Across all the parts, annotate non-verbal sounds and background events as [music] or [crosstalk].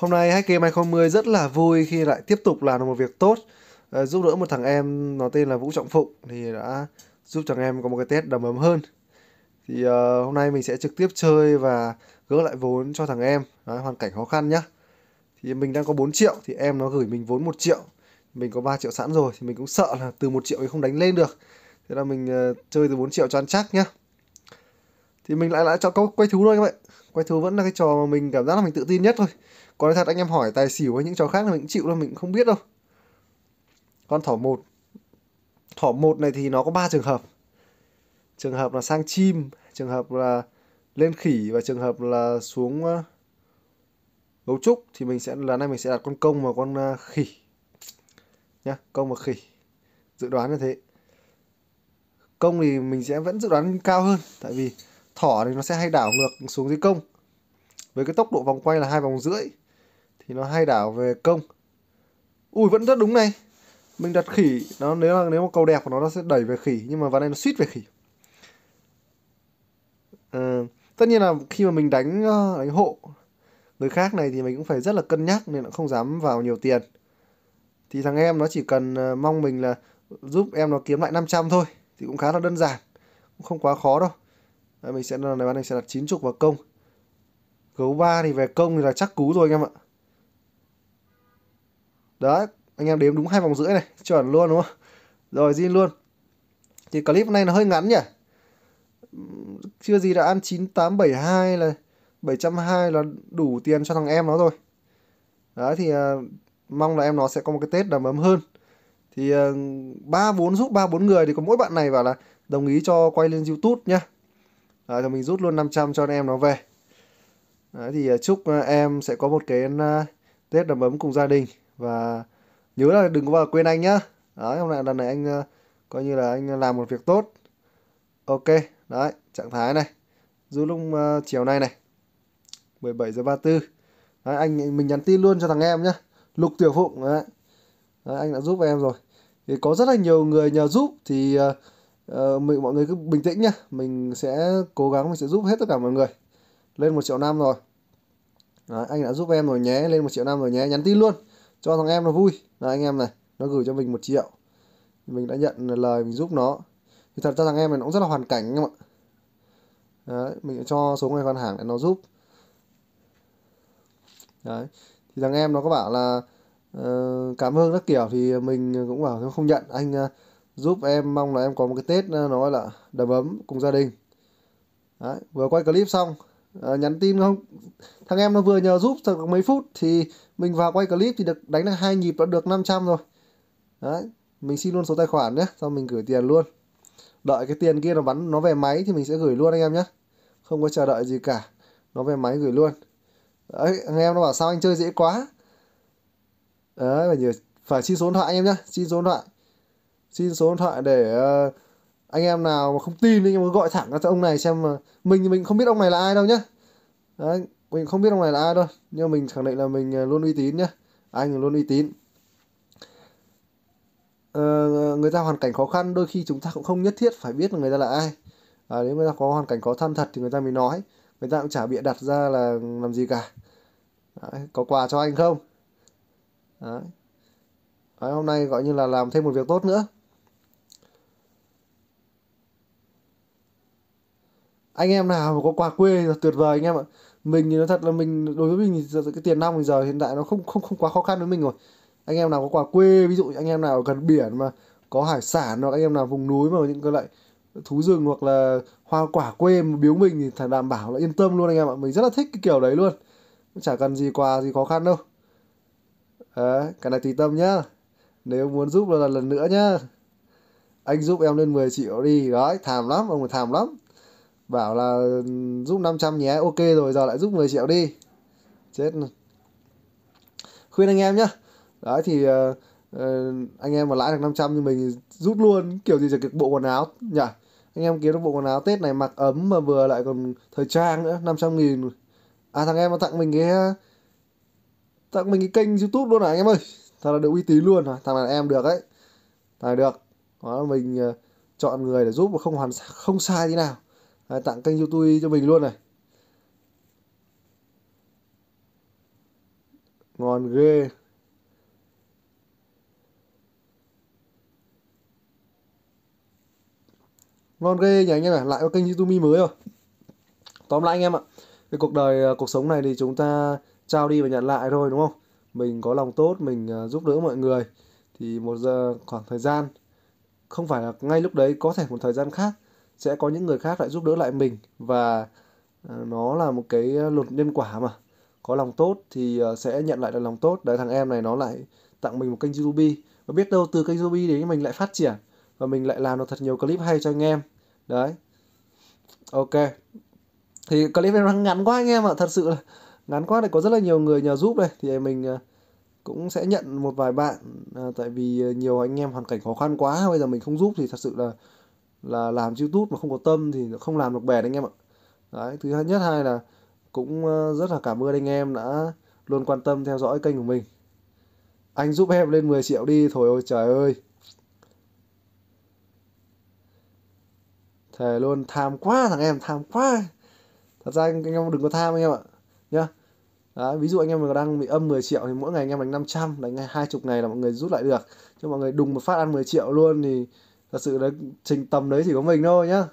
Hôm nay hack game 2020 rất là vui khi lại tiếp tục làm được một việc tốt à, Giúp đỡ một thằng em nó tên là Vũ Trọng Phụng Thì đã giúp thằng em có một cái test đầm ấm hơn Thì uh, hôm nay mình sẽ trực tiếp chơi và gỡ lại vốn cho thằng em Đấy, Hoàn cảnh khó khăn nhá Thì mình đang có 4 triệu thì em nó gửi mình vốn 1 triệu Mình có 3 triệu sẵn rồi thì mình cũng sợ là từ 1 triệu thì không đánh lên được Thế là mình uh, chơi từ 4 triệu cho ăn chắc nhá Thì mình lại lại chọn cho quay thú thôi các bạn Quay thú vẫn là cái trò mà mình cảm giác là mình tự tin nhất thôi còn thật anh em hỏi tài xỉu hay những trò khác là mình cũng chịu đâu mình không biết đâu con thỏ một thỏ một này thì nó có ba trường hợp trường hợp là sang chim trường hợp là lên khỉ và trường hợp là xuống ờ, gấu trúc thì mình sẽ lần này mình sẽ đặt con công và con ờ, khỉ nhá công và khỉ dự đoán như thế công thì mình sẽ vẫn dự đoán cao hơn tại vì thỏ thì nó sẽ hay đảo ngược xuống dưới công với cái tốc độ vòng quay là hai vòng rưỡi thì nó hay đảo về công ui vẫn rất đúng này mình đặt khỉ nó nếu là nếu mà cầu đẹp của nó nó sẽ đẩy về khỉ nhưng mà ván này nó suýt về khỉ à, tất nhiên là khi mà mình đánh ờ, đánh hộ người khác này thì mình cũng phải rất là cân nhắc nên là không dám vào nhiều tiền thì thằng em nó chỉ cần ờ, mong mình là giúp em nó kiếm lại 500 thôi thì cũng khá là đơn giản cũng không quá khó đâu Đấy, mình sẽ này bạn này sẽ đặt chín chục vào công gấu ba thì về công thì là chắc cú rồi anh em ạ đấy anh em đếm đúng hai vòng rưỡi này [laughs] chuẩn luôn đúng không rồi zin luôn thì clip này nó hơi ngắn nhỉ chưa gì đã ăn 9872 là 720 là đủ tiền cho thằng em nó rồi đấy thì uh, mong là em nó sẽ có một cái tết đầm ấm hơn thì à, ba uh, bốn giúp ba bốn người thì có mỗi bạn này bảo là đồng ý cho quay lên youtube nhá đấy, thì mình rút luôn 500 cho em nó về đấy, thì uh, chúc uh, em sẽ có một cái uh, tết đầm ấm cùng gia đình và nhớ là đừng có quên anh nhá đấy hôm nay lần này anh ờ, coi như là anh làm một việc tốt ok đấy trạng thái này dù lúc uh, chiều nay này 17 giờ 34 đấy, anh mình nhắn tin luôn cho thằng em nhá lục tiểu phụng đấy. đấy anh đã giúp em rồi thì có rất là nhiều người nhờ giúp thì uh, uh, mình mọi người cứ bình tĩnh nhá mình sẽ cố gắng mình sẽ giúp hết tất cả mọi người lên một triệu năm rồi đấy, anh đã giúp em rồi nhé lên một triệu năm rồi nhé nhắn tin luôn cho thằng em nó vui là anh em này nó gửi cho mình một triệu mình đã nhận lời mình giúp nó thì thật ra thằng em này nó cũng rất là hoàn cảnh anh em ạ đấy mình cho số người con hàng để nó giúp đấy thì thằng em nó có bảo là uh, cảm ơn các kiểu thì mình cũng bảo không nhận anh uh, giúp em mong là em có một cái tết nó gọi là đầm ấm cùng gia đình đấy vừa quay clip xong Ờ, nhắn tin không thằng em nó vừa nhờ giúp được mấy phút thì mình vào quay clip thì được đánh được hai nhịp đã được 500 rồi đấy mình xin luôn số tài khoản nhé xong mình gửi tiền luôn đợi cái tiền kia nó bắn nó về máy thì mình sẽ gửi luôn anh em nhé không có chờ đợi gì cả nó về máy gửi luôn đấy anh em nó bảo sao anh chơi dễ quá đấy phải nhờ phải xin số điện thoại anh em nhé xin số điện thoại xin số điện thoại để uh, anh em nào mà không tin thì mà gọi thẳng cho ông này xem mà mình thì mình không biết ông này là ai đâu nhá đấy mình không biết ông này là ai đâu nhưng mình khẳng định là mình ờ, luôn uy tín nhá anh luôn uy tín ờ, người ta hoàn cảnh khó khăn đôi khi chúng ta cũng không nhất thiết phải biết là người ta là ai à, nếu người ta có hoàn cảnh khó khăn thật thì người ta mới nói người ta cũng chả bịa đặt ra là làm gì cả đấy, có quà cho anh không đấy. Đấy, hôm nay gọi như là làm thêm một việc tốt nữa anh em nào mà có quà quê là tuyệt vời anh em ạ mình thì nó thật là mình đối với mình thì cái tiền nong giờ hiện tại nó không không không quá khó khăn với mình rồi anh em nào có quà quê ví dụ anh em nào gần biển mà có hải sản hoặc anh em nào vùng núi mà những cái loại thú rừng hoặc là hoa quả quê mà biếu mình thì thằng đảm bảo là yên tâm luôn anh em ạ mình rất là thích cái kiểu đấy luôn chả cần gì quà gì khó khăn đâu đấy, cái này tùy tâm nhá nếu muốn giúp là lần nữa nhá anh giúp em lên 10 triệu đi đấy thảm lắm ông thảm lắm bảo là ừ, giúp 500 nhé ok rồi giờ lại giúp 10 triệu đi chết khuyên anh em nhá đấy thì uh, anh em mà lãi được 500 thì mình rút luôn kiểu gì được bộ quần áo nhỉ anh em kiếm được bộ quần áo Tết này mặc ấm mà vừa lại còn thời trang nữa 500 nghìn à thằng em nó tặng mình cái ờ, tặng mình cái kênh youtube luôn à anh em ơi thằng là được uy tín luôn à thằng là em được ấy thằng này được đó mình chọn người để giúp mà không hoàn không sai thế nào Đấy, tặng kênh youtube cho mình luôn này ngon ghê ngon ghê nhỉ anh em này lại có kênh youtube mới rồi tóm lại anh em ạ cái cuộc đời à, cuộc sống này thì chúng ta trao đi và nhận lại thôi đúng không mình có lòng tốt mình à, giúp đỡ mọi người thì một giờ khoảng thời gian không phải là ngay lúc đấy có thể một thời gian khác sẽ có những người khác lại giúp đỡ lại mình và à, nó là một cái luật nhân quả mà có lòng tốt thì à, sẽ nhận lại được lòng tốt đấy thằng em này nó lại tặng mình một kênh YouTube và biết đâu từ kênh YouTube đấy mình lại phát triển và mình lại làm được thật nhiều clip hay cho anh em đấy ok thì clip em ngắn quá anh em ạ thật sự là ngắn quá này có rất là nhiều người nhờ giúp đây thì mình à, cũng sẽ nhận một vài bạn tại vì nhiều anh em hoàn cảnh khó khăn quá bây giờ mình không giúp thì thật sự là là làm youtube mà không có tâm thì không làm được bền anh em ạ đấy thứ nhất hai là cũng ờ, rất là cảm ơn anh em đã luôn quan tâm theo dõi kênh của mình anh giúp em lên 10 triệu đi thôi ôi trời ơi thề luôn tham quá thằng em tham quá thật ra anh, anh em đừng có tham anh em ạ nhá Đấy, ví dụ anh em mà đang bị âm 10 triệu thì mỗi ngày anh em đánh 500 đánh ngày hai chục ngày là mọi người rút lại được chứ mọi người đùng một phát ăn 10 triệu luôn thì thật sự là trình tầm đấy chỉ có mình thôi nhá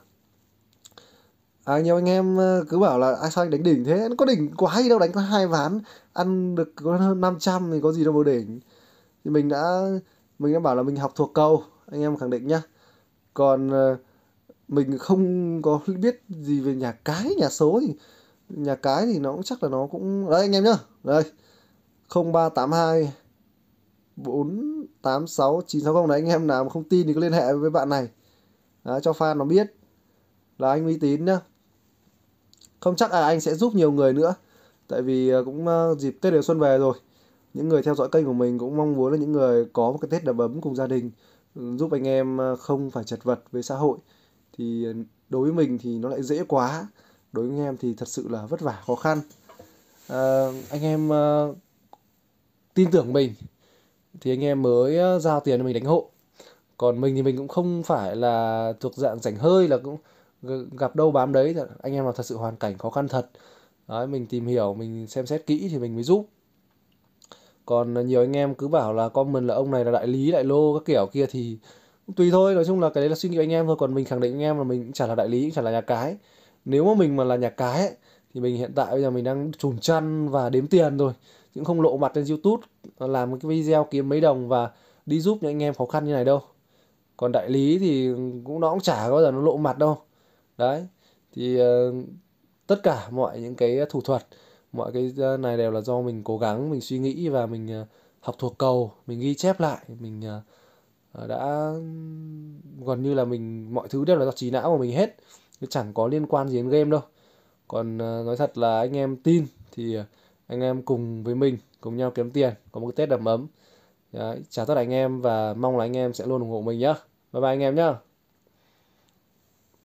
à, nhiều anh em ờ, cứ bảo là ai sao anh đánh đỉnh thế nó có đỉnh quá hay đâu đánh có hai ván ăn được có hơn 500 thì có gì đâu mà đỉnh thì mình đã mình đã bảo là mình học thuộc câu anh em khẳng định nhá còn ờ, mình không có biết gì về nhà cái nhà số thì nhà cái thì nó cũng chắc là nó cũng đấy anh em nhá đây 0382 bốn tám sáu chín sáu không đấy anh em nào mà không tin thì cứ liên hệ với bạn này đó, cho fan nó biết là anh uy tín nhá không chắc là anh sẽ giúp nhiều người nữa tại vì ờ, cũng ờ, dịp tết đến xuân về rồi những người theo dõi kênh của mình cũng mong muốn là những người có một cái tết đầm ấm cùng gia đình ừ, giúp anh em ờ, không phải chật vật với xã hội thì đối với mình thì nó lại dễ quá đối với anh em thì thật sự là vất vả khó khăn à, anh em uh, tin tưởng mình thì anh em mới ờ, giao tiền cho mình đánh hộ còn mình thì mình cũng không phải là thuộc dạng rảnh hơi là cũng gặp đâu bám đấy anh em là thật sự hoàn cảnh khó khăn thật đấy, mình tìm hiểu mình xem xét kỹ thì mình mới giúp còn nhiều anh em cứ bảo là comment là ông này là đại lý đại lô các kiểu kia thì tùy thôi nói chung là cái đấy là suy nghĩ anh em thôi còn mình khẳng định anh em là mình cũng chả là đại lý cũng chả là nhà cái nếu mà mình mà là nhà cái thì mình hiện tại bây giờ mình đang trùn chăn và đếm tiền rồi cũng không lộ mặt trên youtube làm một cái video kiếm mấy đồng và đi giúp những anh em khó khăn như này đâu còn đại lý thì cũng nó cũng chả bao giờ nó lộ mặt đâu đấy thì uh, tất cả mọi những cái thủ thuật mọi cái ờ, này đều là do mình cố gắng mình suy nghĩ và mình uh, học thuộc cầu mình ghi chép lại mình uh, đã gần như là mình mọi thứ đều là do trí não của mình hết chứ chẳng có liên quan gì đến game đâu còn uh, nói thật là anh em tin thì uh, anh em cùng với mình cùng nhau kiếm tiền có một cái tết đầm ấm Đấy, chào tất cả anh em và mong là anh em sẽ luôn ủng hộ mình nhé bye bye anh em nhé